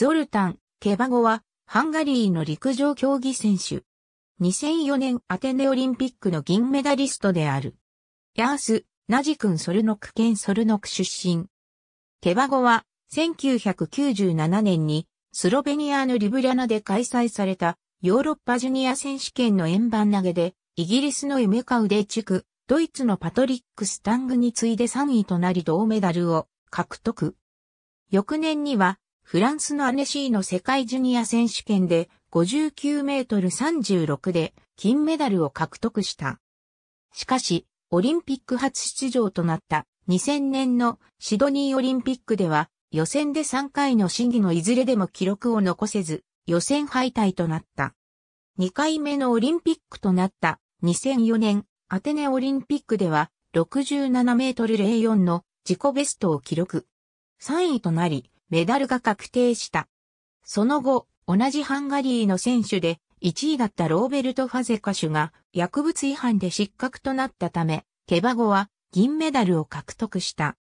ゾルタン・ケバゴは、ハンガリーの陸上競技選手。2004年アテネオリンピックの銀メダリストである。ヤース・ナジ君ソルノク県ソルノク出身。ケバゴは、1997年に、スロベニアのリブリャナで開催された、ヨーロッパジュニア選手権の円盤投げで、イギリスのエメカウデ地区、ドイツのパトリック・スタングに次いで3位となり銅メダルを獲得。翌年にはフランスのアネシーの世界ジュニア選手権で59メートル36で金メダルを獲得した。しかし、オリンピック初出場となった2000年のシドニーオリンピックでは予選で3回の審議のいずれでも記録を残せず予選敗退となった。2回目のオリンピックとなった2004年アテネオリンピックでは67メートル04の自己ベストを記録。3位となり、メダルが確定した。その後、同じハンガリーの選手で1位だったローベルト・ファゼカ手が薬物違反で失格となったため、ケバゴは銀メダルを獲得した。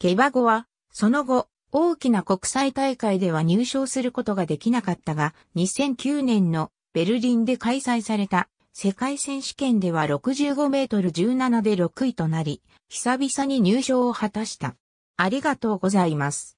ケバゴは、その後、大きな国際大会では入賞することができなかったが、2009年のベルリンで開催された世界選手権では65メートル17で6位となり、久々に入賞を果たした。ありがとうございます。